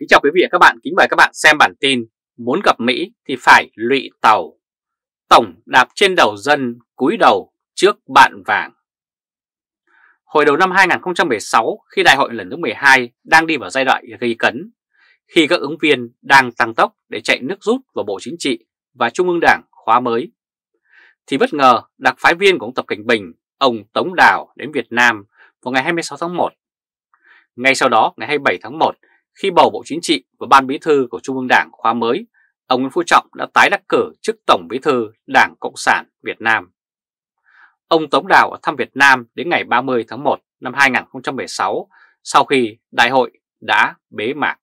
Kính chào quý vị và các bạn, kính mời các bạn xem bản tin Muốn gặp Mỹ thì phải lụy tàu Tổng đạp trên đầu dân cúi đầu trước bạn vàng Hồi đầu năm 2016 khi đại hội lần thứ 12 đang đi vào giai đoạn gây cấn khi các ứng viên đang tăng tốc để chạy nước rút vào Bộ Chính trị và Trung ương Đảng khóa mới thì bất ngờ đặc phái viên của ông Tập Cảnh Bình ông Tống Đào đến Việt Nam vào ngày 26 tháng 1 ngay sau đó, ngày 27 tháng 1, khi bầu Bộ Chính trị và Ban Bí thư của Trung ương Đảng khóa mới, ông Nguyễn Phú Trọng đã tái đắc cử chức Tổng Bí thư Đảng Cộng sản Việt Nam. Ông Tống Đào ở thăm Việt Nam đến ngày 30 tháng 1 năm 2016 sau khi đại hội đã bế mạc.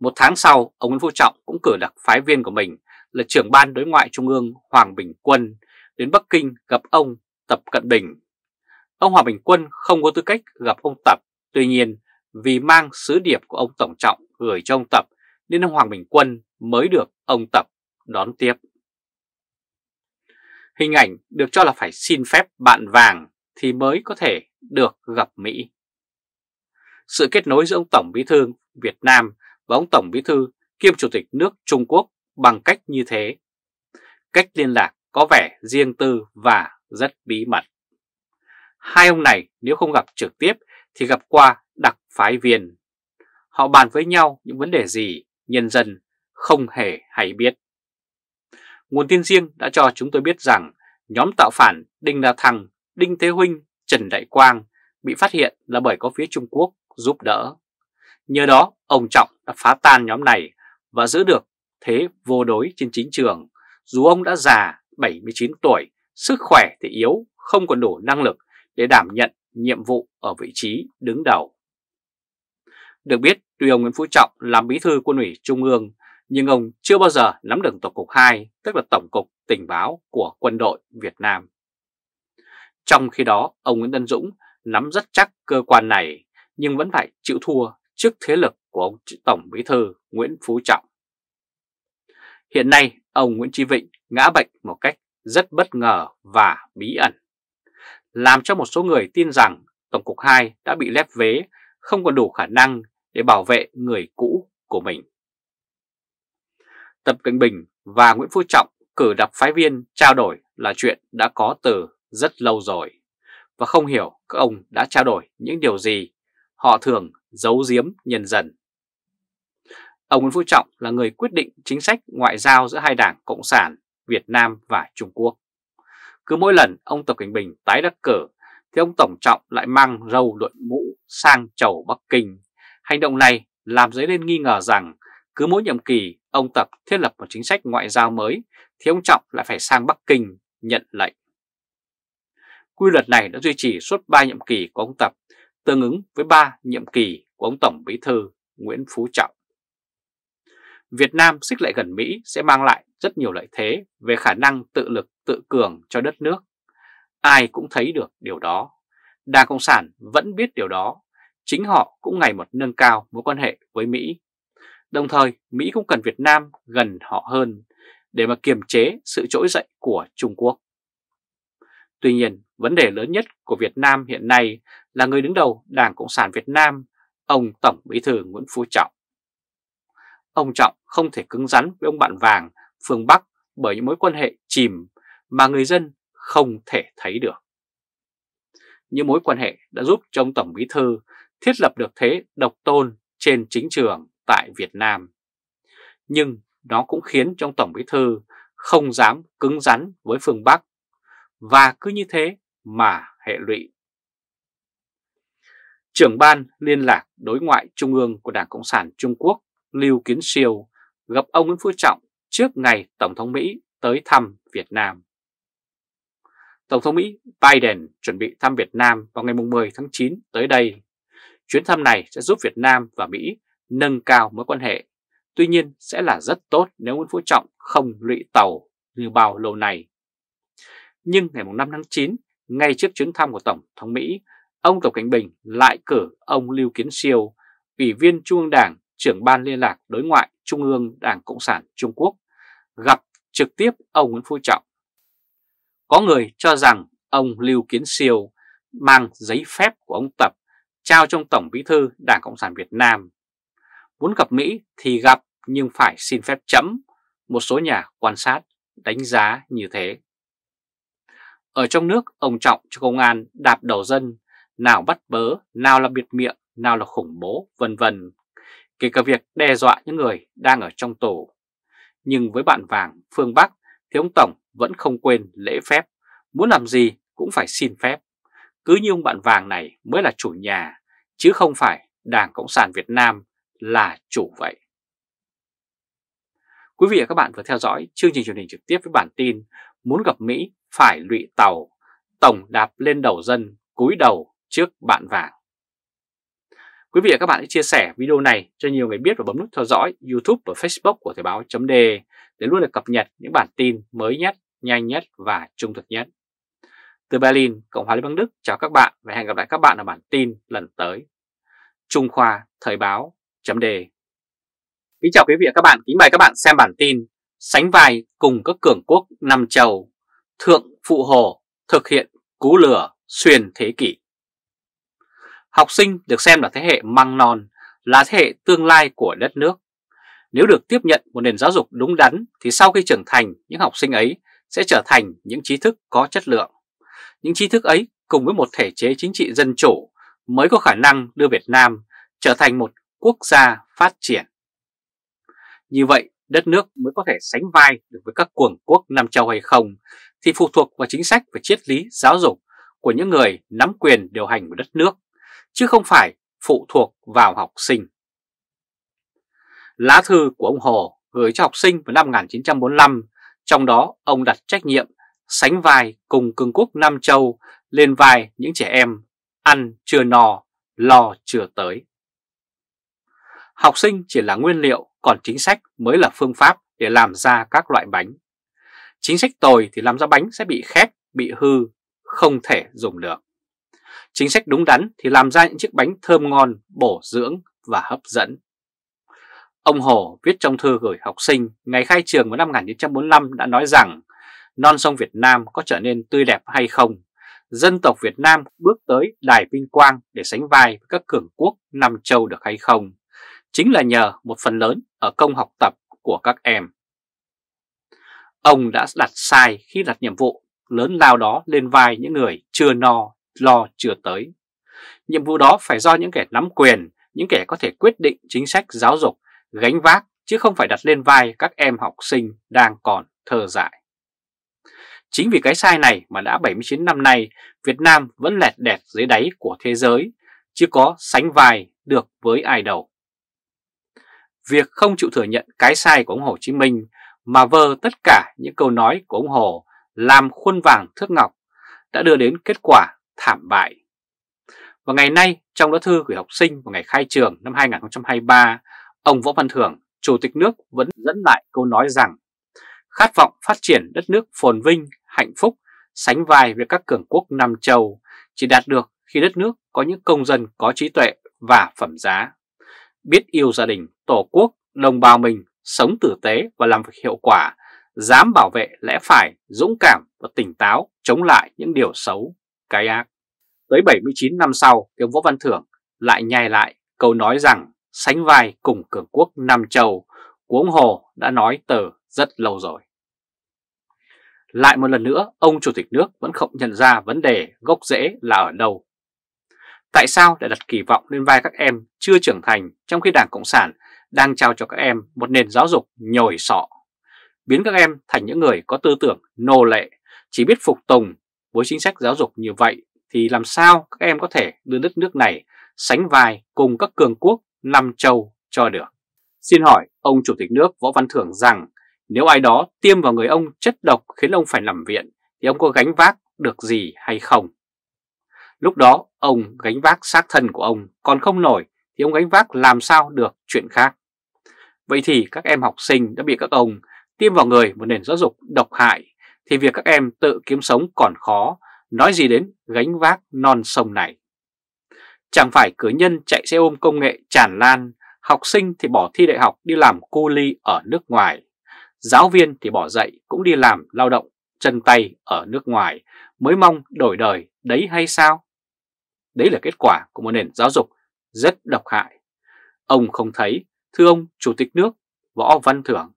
Một tháng sau, ông Nguyễn Phú Trọng cũng cử đặc phái viên của mình là trưởng ban đối ngoại trung ương Hoàng Bình Quân đến Bắc Kinh gặp ông Tập Cận Bình. Ông Hoàng Bình Quân không có tư cách gặp ông Tập, tuy nhiên vì mang sứ điệp của ông Tổng Trọng gửi cho ông Tập nên ông Hoàng Bình Quân mới được ông Tập đón tiếp. Hình ảnh được cho là phải xin phép bạn vàng thì mới có thể được gặp Mỹ. Sự kết nối giữa ông Tổng Bí Thư Việt Nam và ông Tổng Bí Thư kiêm Chủ tịch nước Trung Quốc bằng cách như thế. Cách liên lạc có vẻ riêng tư và rất bí mật. Hai ông này nếu không gặp trực tiếp thì gặp qua đặc phái viên. Họ bàn với nhau những vấn đề gì nhân dân không hề hay biết. Nguồn tin riêng đã cho chúng tôi biết rằng nhóm tạo phản Đinh La Thăng, Đinh Thế Huynh, Trần Đại Quang bị phát hiện là bởi có phía Trung Quốc giúp đỡ. Nhờ đó, ông Trọng đã phá tan nhóm này và giữ được thế vô đối trên chính trường. Dù ông đã già 79 tuổi, sức khỏe thì yếu, không còn đủ năng lực để đảm nhận nhiệm vụ ở vị trí đứng đầu. Được biết, tuy ông Nguyễn Phú Trọng làm bí thư quân ủy Trung ương, nhưng ông chưa bao giờ nắm được Tổng cục 2, tức là Tổng cục Tình báo của quân đội Việt Nam. Trong khi đó, ông Nguyễn Tân Dũng nắm rất chắc cơ quan này, nhưng vẫn phải chịu thua trước thế lực của ông Tổng bí thư Nguyễn Phú Trọng. Hiện nay, ông Nguyễn Chí Vịnh ngã bệnh một cách rất bất ngờ và bí ẩn, làm cho một số người tin rằng Tổng cục 2 đã bị lép vế, không còn đủ khả năng để bảo vệ người cũ của mình. Tập Cận Bình và Nguyễn Phú Trọng cử đặc phái viên trao đổi là chuyện đã có từ rất lâu rồi và không hiểu các ông đã trao đổi những điều gì họ thường giấu giếm nhân dân. Ông Nguyễn Phú Trọng là người quyết định chính sách ngoại giao giữa hai đảng Cộng sản Việt Nam và Trung Quốc. Cứ mỗi lần ông Tập Cảnh Bình tái đắc cử thì ông Tổng Trọng lại mang râu đội mũ sang chầu Bắc Kinh Hành động này làm dấy lên nghi ngờ rằng cứ mỗi nhiệm kỳ ông Tập thiết lập một chính sách ngoại giao mới thì ông Trọng lại phải sang Bắc Kinh nhận lệnh. Quy luật này đã duy trì suốt 3 nhiệm kỳ của ông Tập, tương ứng với 3 nhiệm kỳ của ông Tổng Bí Thư Nguyễn Phú Trọng. Việt Nam xích lại gần Mỹ sẽ mang lại rất nhiều lợi thế về khả năng tự lực tự cường cho đất nước. Ai cũng thấy được điều đó. Đảng Cộng sản vẫn biết điều đó chính họ cũng ngày một nâng cao mối quan hệ với Mỹ. Đồng thời, Mỹ cũng cần Việt Nam gần họ hơn để mà kiềm chế sự trỗi dậy của Trung Quốc. Tuy nhiên, vấn đề lớn nhất của Việt Nam hiện nay là người đứng đầu Đảng Cộng sản Việt Nam, ông Tổng Bí thư Nguyễn Phú Trọng. Ông Trọng không thể cứng rắn với ông bạn vàng phương Bắc bởi những mối quan hệ chìm mà người dân không thể thấy được. Những mối quan hệ đã giúp cho ông Tổng Bí thư thiết lập được thế độc tôn trên chính trường tại Việt Nam. Nhưng nó cũng khiến trong Tổng Bí Thư không dám cứng rắn với phương Bắc và cứ như thế mà hệ lụy. Trưởng ban liên lạc đối ngoại trung ương của Đảng Cộng sản Trung Quốc Lưu Kiến Siêu gặp ông Nguyễn Phú Trọng trước ngày Tổng thống Mỹ tới thăm Việt Nam. Tổng thống Mỹ Biden chuẩn bị thăm Việt Nam vào ngày 10 tháng 9 tới đây Chuyến thăm này sẽ giúp Việt Nam và Mỹ nâng cao mối quan hệ. Tuy nhiên sẽ là rất tốt nếu Nguyễn Phú Trọng không lụy tàu như bao lâu này. Nhưng ngày 5 tháng 9, ngay trước chuyến thăm của Tổng thống Mỹ, ông Tập Cảnh Bình lại cử ông Lưu Kiến Siêu, Ủy viên Trung ương Đảng, trưởng ban liên lạc đối ngoại Trung ương Đảng Cộng sản Trung Quốc, gặp trực tiếp ông Nguyễn Phú Trọng. Có người cho rằng ông Lưu Kiến Siêu mang giấy phép của ông Tập trao trong Tổng Bí Thư Đảng Cộng sản Việt Nam. Muốn gặp Mỹ thì gặp nhưng phải xin phép chấm, một số nhà quan sát đánh giá như thế. Ở trong nước, ông Trọng cho công an đạp đầu dân, nào bắt bớ, nào là biệt miệng, nào là khủng bố, vân vân kể cả việc đe dọa những người đang ở trong tù Nhưng với bạn vàng phương Bắc thì ông Tổng vẫn không quên lễ phép, muốn làm gì cũng phải xin phép cứ như ông bạn vàng này mới là chủ nhà, chứ không phải Đảng Cộng sản Việt Nam là chủ vậy. Quý vị và các bạn vừa theo dõi chương trình truyền hình trực tiếp với bản tin Muốn gặp Mỹ phải lụy tàu, tổng đạp lên đầu dân, cúi đầu trước bạn vàng. Quý vị và các bạn hãy chia sẻ video này cho nhiều người biết và bấm nút theo dõi YouTube và Facebook của Thời báo.de để luôn được cập nhật những bản tin mới nhất, nhanh nhất và trung thực nhất. Từ Berlin, Cộng hòa Liên bang Đức chào các bạn và hẹn gặp lại các bạn ở bản tin lần tới. Trung Khoa Thời báo chấm đề Kính chào quý vị và các bạn, kính mời các bạn xem bản tin Sánh vai cùng các cường quốc Nam Châu Thượng Phụ Hồ thực hiện cú lửa xuyên thế kỷ Học sinh được xem là thế hệ măng non, là thế hệ tương lai của đất nước Nếu được tiếp nhận một nền giáo dục đúng đắn thì sau khi trưởng thành, những học sinh ấy sẽ trở thành những trí thức có chất lượng những tri thức ấy cùng với một thể chế chính trị dân chủ mới có khả năng đưa Việt Nam trở thành một quốc gia phát triển. Như vậy, đất nước mới có thể sánh vai được với các cường quốc Nam Châu hay không thì phụ thuộc vào chính sách và triết lý giáo dục của những người nắm quyền điều hành của đất nước, chứ không phải phụ thuộc vào học sinh. Lá thư của ông Hồ gửi cho học sinh vào năm 1945, trong đó ông đặt trách nhiệm sánh vai cùng cường quốc Nam Châu lên vai những trẻ em ăn chưa no, lo chưa tới. Học sinh chỉ là nguyên liệu, còn chính sách mới là phương pháp để làm ra các loại bánh. Chính sách tồi thì làm ra bánh sẽ bị khét, bị hư, không thể dùng được. Chính sách đúng đắn thì làm ra những chiếc bánh thơm ngon, bổ dưỡng và hấp dẫn. Ông Hồ viết trong thư gửi học sinh ngày khai trường vào năm 1945 đã nói rằng non sông Việt Nam có trở nên tươi đẹp hay không, dân tộc Việt Nam bước tới đài vinh quang để sánh vai với các cường quốc Nam Châu được hay không, chính là nhờ một phần lớn ở công học tập của các em. Ông đã đặt sai khi đặt nhiệm vụ lớn lao đó lên vai những người chưa no, lo chưa tới. Nhiệm vụ đó phải do những kẻ nắm quyền, những kẻ có thể quyết định chính sách giáo dục, gánh vác chứ không phải đặt lên vai các em học sinh đang còn thơ dại. Chính vì cái sai này mà đã 79 năm nay, Việt Nam vẫn lẹt đẹt dưới đáy của thế giới, chưa có sánh vai được với ai đâu. Việc không chịu thừa nhận cái sai của ông Hồ Chí Minh mà vơ tất cả những câu nói của ông Hồ làm khuôn vàng thước ngọc đã đưa đến kết quả thảm bại. Và ngày nay, trong lá thư gửi học sinh vào ngày khai trường năm 2023, ông Võ Văn Thưởng, Chủ tịch nước vẫn dẫn lại câu nói rằng khát vọng phát triển đất nước phồn vinh hạnh phúc sánh vai với các cường quốc Nam Châu chỉ đạt được khi đất nước có những công dân có trí tuệ và phẩm giá. Biết yêu gia đình, tổ quốc, đồng bào mình, sống tử tế và làm việc hiệu quả, dám bảo vệ lẽ phải, dũng cảm và tỉnh táo chống lại những điều xấu, cái ác. Tới 79 năm sau, ông Võ Văn Thưởng lại nhai lại câu nói rằng sánh vai cùng cường quốc Nam Châu cuống Hồ đã nói từ rất lâu rồi. Lại một lần nữa, ông Chủ tịch nước vẫn không nhận ra vấn đề gốc rễ là ở đâu. Tại sao lại đặt kỳ vọng lên vai các em chưa trưởng thành trong khi Đảng Cộng sản đang trao cho các em một nền giáo dục nhồi sọ, biến các em thành những người có tư tưởng nô lệ, chỉ biết phục tùng với chính sách giáo dục như vậy thì làm sao các em có thể đưa đất nước này sánh vai cùng các cường quốc năm châu cho được. Xin hỏi ông Chủ tịch nước Võ Văn Thưởng rằng nếu ai đó tiêm vào người ông chất độc khiến ông phải nằm viện thì ông có gánh vác được gì hay không? Lúc đó ông gánh vác xác thân của ông còn không nổi thì ông gánh vác làm sao được chuyện khác. Vậy thì các em học sinh đã bị các ông tiêm vào người một nền giáo dục độc hại thì việc các em tự kiếm sống còn khó, nói gì đến gánh vác non sông này. Chẳng phải cử nhân chạy xe ôm công nghệ tràn lan, học sinh thì bỏ thi đại học đi làm cu ly ở nước ngoài. Giáo viên thì bỏ dạy cũng đi làm lao động chân tay ở nước ngoài mới mong đổi đời đấy hay sao? Đấy là kết quả của một nền giáo dục rất độc hại. Ông không thấy, thưa ông Chủ tịch nước Võ Văn Thưởng.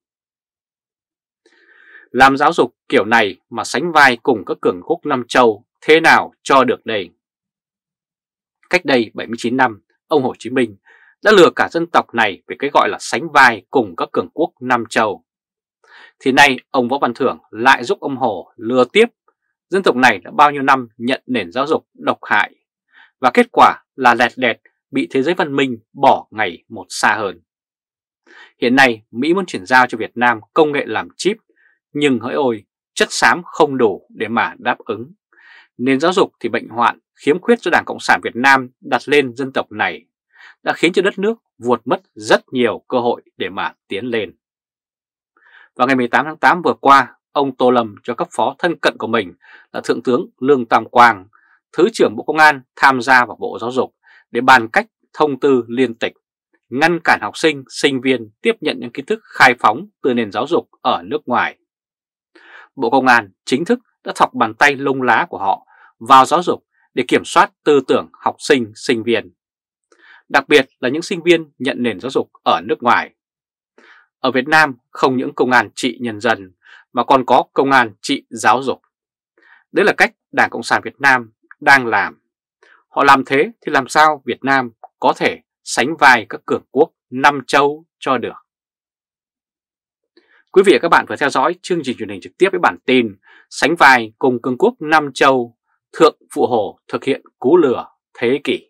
Làm giáo dục kiểu này mà sánh vai cùng các cường quốc Nam Châu thế nào cho được đây? Cách đây 79 năm, ông Hồ Chí Minh đã lừa cả dân tộc này về cái gọi là sánh vai cùng các cường quốc Nam Châu thì nay ông Võ Văn Thưởng lại giúp ông Hồ lừa tiếp. Dân tộc này đã bao nhiêu năm nhận nền giáo dục độc hại, và kết quả là lẹt đẹt bị thế giới văn minh bỏ ngày một xa hơn. Hiện nay, Mỹ muốn chuyển giao cho Việt Nam công nghệ làm chip, nhưng hỡi ôi, chất xám không đủ để mà đáp ứng. Nền giáo dục thì bệnh hoạn khiếm khuyết cho Đảng Cộng sản Việt Nam đặt lên dân tộc này đã khiến cho đất nước vuột mất rất nhiều cơ hội để mà tiến lên. Vào ngày 18 tháng 8 vừa qua, ông Tô Lâm cho cấp phó thân cận của mình là Thượng tướng Lương Tam Quang, Thứ trưởng Bộ Công an tham gia vào Bộ Giáo dục để bàn cách thông tư liên tịch, ngăn cản học sinh, sinh viên tiếp nhận những kiến thức khai phóng từ nền giáo dục ở nước ngoài. Bộ Công an chính thức đã thọc bàn tay lông lá của họ vào giáo dục để kiểm soát tư tưởng học sinh, sinh viên. Đặc biệt là những sinh viên nhận nền giáo dục ở nước ngoài ở Việt Nam không những công an trị nhân dân mà còn có công an trị giáo dục. Đấy là cách Đảng Cộng sản Việt Nam đang làm. Họ làm thế thì làm sao Việt Nam có thể sánh vai các cường quốc năm châu cho được. Quý vị và các bạn vừa theo dõi chương trình truyền hình trực tiếp với bản tin Sánh vai cùng cường quốc năm Châu, Thượng Phụ Hồ thực hiện cú lửa thế kỷ.